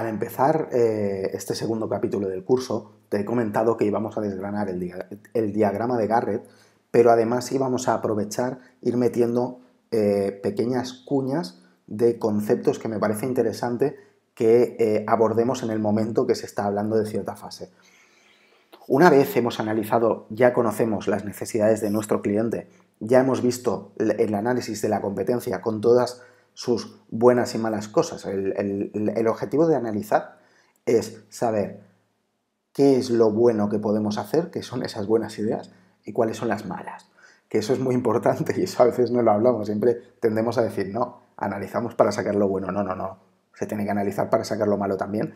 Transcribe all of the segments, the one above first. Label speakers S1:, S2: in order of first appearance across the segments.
S1: Al empezar eh, este segundo capítulo del curso, te he comentado que íbamos a desgranar el, diagrama de Garrett, pero además íbamos a aprovechar ir metiendo eh, pequeñas cuñas de conceptos que me parece interesante que eh, abordemos en el momento que se está hablando de cierta fase. Una vez hemos analizado, ya conocemos las necesidades de nuestro cliente, ya hemos visto el análisis de la competencia con todas sus buenas y malas cosas. El, objetivo de analizar es saber qué es lo bueno que podemos hacer, qué son esas buenas ideas y cuáles son las malas. Que eso es muy importante y eso a veces no lo hablamos, siempre tendemos a decir, no, analizamos para sacar lo bueno, no, no, no, se tiene que analizar para sacar lo malo también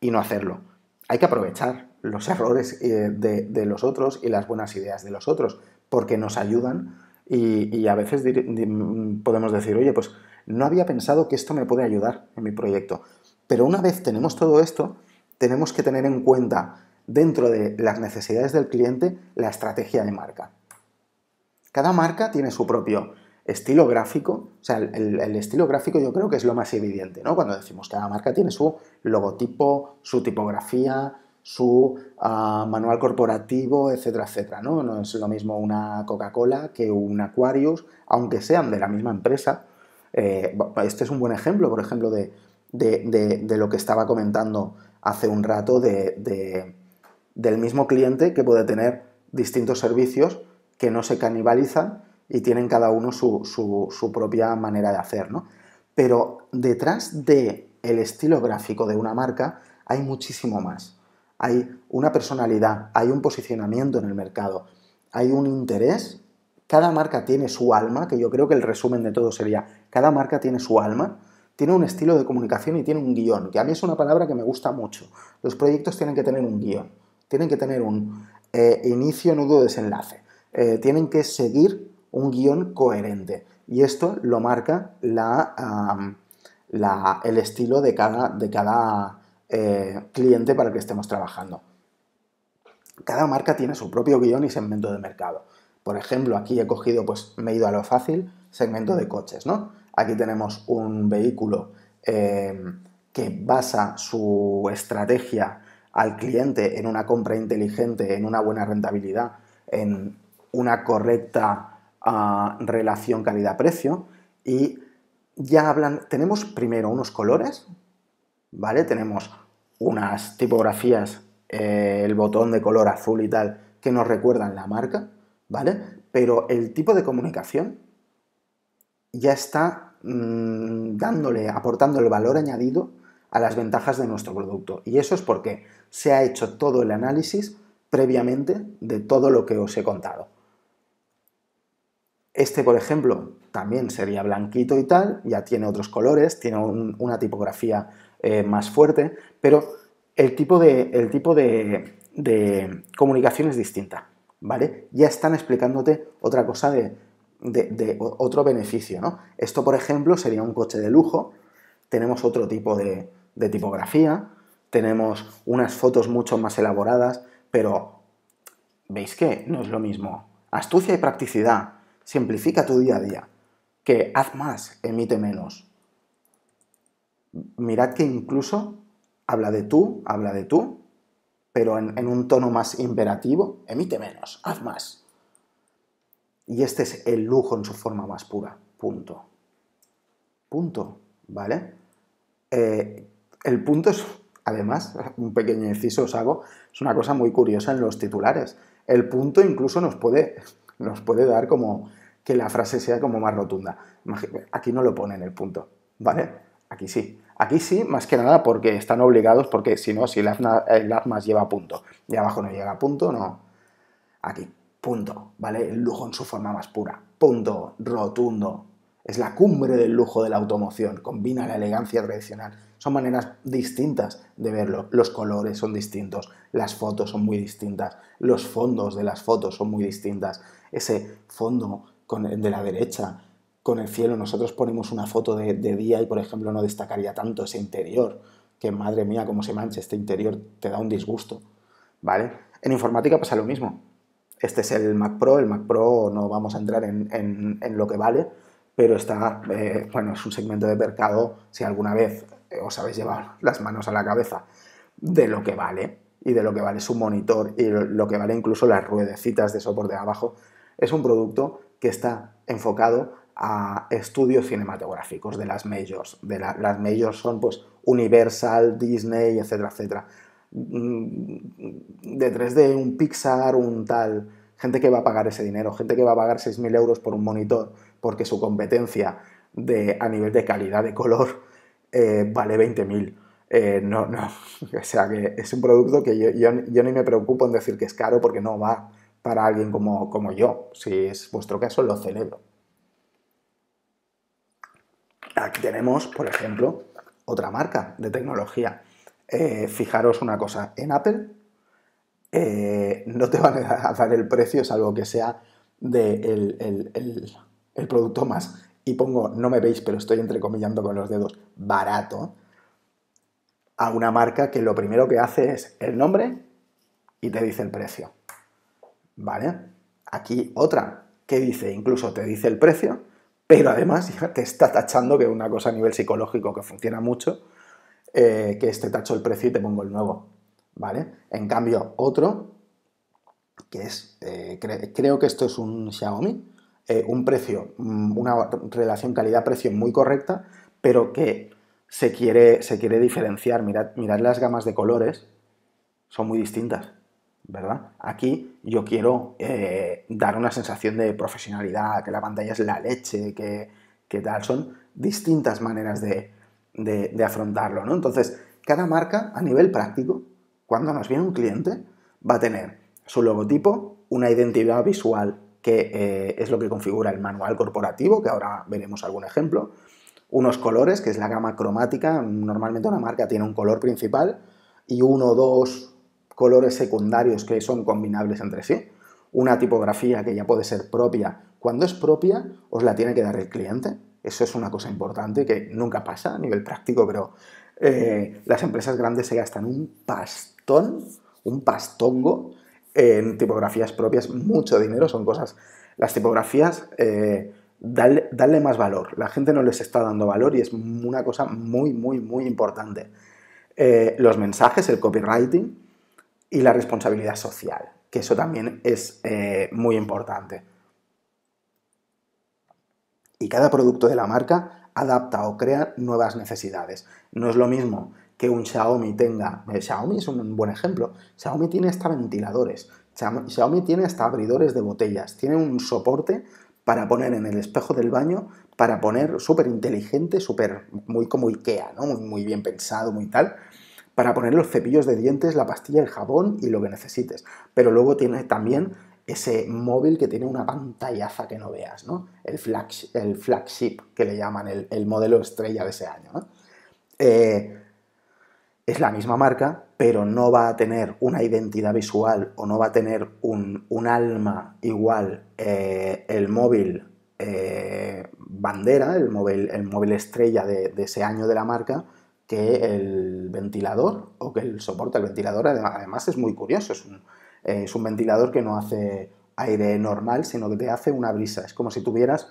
S1: y no hacerlo. Hay que aprovechar los errores eh, de, los otros y las buenas ideas de los otros, porque nos ayudan y, y a veces mm, podemos decir, oye, pues no había pensado que esto me puede ayudar en mi proyecto. Pero una vez tenemos todo esto, tenemos que tener en cuenta dentro de las necesidades del cliente la estrategia de marca. Cada marca tiene su propio estilo gráfico, o sea, el, estilo gráfico yo creo que es lo más evidente, ¿no? Cuando decimos que cada marca tiene su logotipo, su tipografía, su ah, manual corporativo, etcétera, etcétera, ¿no? No es lo mismo una Coca-Cola que un Aquarius, aunque sean de la misma empresa, eh, este es un buen ejemplo, por ejemplo, de, lo que estaba comentando hace un rato del mismo cliente que puede tener distintos servicios que no se canibalizan y tienen cada uno su, propia manera de hacer, Pero detrás del el estilo gráfico de una marca hay muchísimo más. Hay una personalidad, hay un posicionamiento en el mercado, hay un interés cada marca tiene su alma, que yo creo que el resumen de todo sería, cada marca tiene su alma, tiene un estilo de comunicación y tiene un guión, que a mí es una palabra que me gusta mucho. Los proyectos tienen que tener un guión, tienen que tener un eh, inicio, nudo, desenlace, eh, tienen que seguir un guión coherente. Y esto lo marca la, el estilo de cada, de cada eh, cliente para el que estemos trabajando. Cada marca tiene su propio guión y segmento de mercado. Por ejemplo, aquí he cogido, pues me he ido a lo fácil, segmento de coches, ¿no? Aquí tenemos un vehículo eh, que basa su estrategia al cliente en una compra inteligente, en una buena rentabilidad, en una correcta ah, relación calidad-precio y ya hablan, tenemos primero unos colores, ¿vale? Tenemos unas tipografías, eh, el botón de color azul y tal, que nos recuerdan la marca, ¿vale? Pero el tipo de comunicación ya está mm, dándole, aportando el valor añadido a las ventajas de nuestro producto. Y eso es porque se ha hecho todo el análisis previamente de todo lo que os he contado. Este, por ejemplo, también sería blanquito y tal, ya tiene otros colores, tiene una tipografía eh, más fuerte, pero el tipo de, el tipo de comunicación es distinta. ¿vale? Ya están explicándote otra cosa de, otro beneficio, ¿no? Esto, por ejemplo, sería un coche de lujo, tenemos otro tipo de, de tipografía, tenemos unas fotos mucho más elaboradas, pero veis que no es lo mismo. Astucia y practicidad, simplifica tu día a día, que haz más, emite menos. Mirad que incluso habla de tú, habla de tú, pero en, un tono más imperativo, emite menos, haz más. Y este es el lujo en su forma más pura, punto. Punto, ¿vale? Eh, el punto es, además, un pequeño inciso os hago, es una cosa muy curiosa en los titulares. El punto incluso nos puede, nos puede dar como que la frase sea como más rotunda. Aquí no lo ponen el punto, ¿vale? Aquí sí. Aquí sí, más que nada porque están obligados, porque si no, si el armas lleva punto y abajo no llega a punto, no. Aquí, punto, ¿vale? El lujo en su forma más pura, punto, rotundo. Es la cumbre del lujo de la automoción, combina la elegancia tradicional. Son maneras distintas de verlo. Los colores son distintos, las fotos son muy distintas, los fondos de las fotos son muy distintas. Ese fondo de la derecha, con el cielo. Nosotros ponemos una foto de, día y, por ejemplo, no destacaría tanto ese interior, que madre mía, cómo se mancha este interior, te da un disgusto, ¿vale? En informática pasa lo mismo. Este es el Mac Pro, el Mac Pro no vamos a entrar en, lo que vale, pero está, eh, bueno, es un segmento de mercado, si alguna vez eh, os habéis llevado las manos a la cabeza, de lo que vale y de lo que vale su monitor y lo que vale incluso las ruedecitas de soporte de abajo, es un producto que está enfocado a estudios cinematográficos de las majors. De las majors son pues Universal, Disney, etcétera, etcétera. Mm, de 3D, un Pixar, un tal. Gente que va a pagar ese dinero, gente que va a pagar 6.000 euros por un monitor porque su competencia de, a nivel de calidad de color eh, vale 20.000. Eh, no, no. O sea que es un producto que yo, ni me preocupo en decir que es caro porque no va para alguien como, como yo. Si es vuestro caso, lo celebro. Aquí tenemos, por ejemplo, otra marca de tecnología. Eh, fijaros una cosa, en Apple eh, no te van a dar el precio salvo que sea del el, producto más, y pongo, no me veis, pero estoy entrecomillando con los dedos, barato, a una marca que lo primero que hace es el nombre y te dice el precio. ¿Vale? Aquí otra que dice, incluso te dice el precio, pero además te está tachando, que es una cosa a nivel psicológico que funciona mucho, eh, que este tacho el precio y te pongo el nuevo, ¿vale? En cambio, otro, que es, eh, creo que esto es un Xiaomi, eh, un precio, mm, una relación calidad-precio muy correcta, pero que se quiere, se quiere diferenciar. Mirad, mirad las gamas de colores, son muy distintas. ¿verdad? Aquí yo quiero eh, dar una sensación de profesionalidad, que la pantalla es la leche, que, tal, son distintas maneras de, afrontarlo, ¿no? Entonces, cada marca a nivel práctico, cuando nos viene un cliente, va a tener su logotipo, una identidad visual, que eh, es lo que configura el manual corporativo, que ahora veremos algún ejemplo, unos colores, que es la gama cromática, normalmente una marca tiene un color principal, y uno, dos, colores secundarios que son combinables entre sí, una tipografía que ya puede ser propia. Cuando es propia, os la tiene que dar el cliente. Eso es una cosa importante que nunca pasa a nivel práctico, pero eh, las empresas grandes se gastan un pastón, un pastongo en tipografías propias, mucho dinero, son cosas... Las tipografías, eh, darle, más valor. La gente no les está dando valor y es una cosa muy, muy, muy importante. Eh, los mensajes, el copywriting, y la responsabilidad social, que eso también es eh, muy importante. Y cada producto de la marca adapta o crea nuevas necesidades. No es lo mismo que un Xiaomi tenga, eh, Xiaomi es un buen ejemplo, Xiaomi tiene hasta ventiladores, Xiaomi tiene hasta abridores de botellas, tiene un soporte para poner en el espejo del baño, para poner súper inteligente, súper muy como Ikea, ¿no? muy bien pensado, muy tal, para poner los cepillos de dientes, la pastilla, el jabón y lo que necesites. Pero luego tiene también ese móvil que tiene una pantallaza que no veas, ¿no? El, flagship, que le llaman, el, modelo estrella de ese año, ¿no? Eh, es la misma marca, pero no va a tener una identidad visual o no va a tener un, alma igual eh, el móvil eh, bandera, el móvil, estrella de ese año de la marca, que el ventilador o que el soporte al ventilador además es muy curioso. Eh, es un, ventilador que no hace aire normal, sino que te hace una brisa. Es como si tuvieras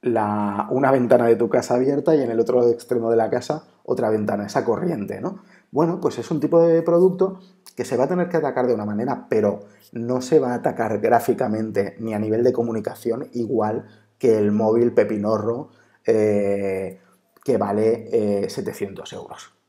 S1: la, una ventana de tu casa abierta y en el otro extremo de la casa otra ventana, esa corriente, ¿no? Bueno, pues es un tipo de producto que se va a tener que atacar de una manera, pero no se va a atacar gráficamente ni a nivel de comunicación igual que el móvil pepinorro eh, que vale 700 eh, euros.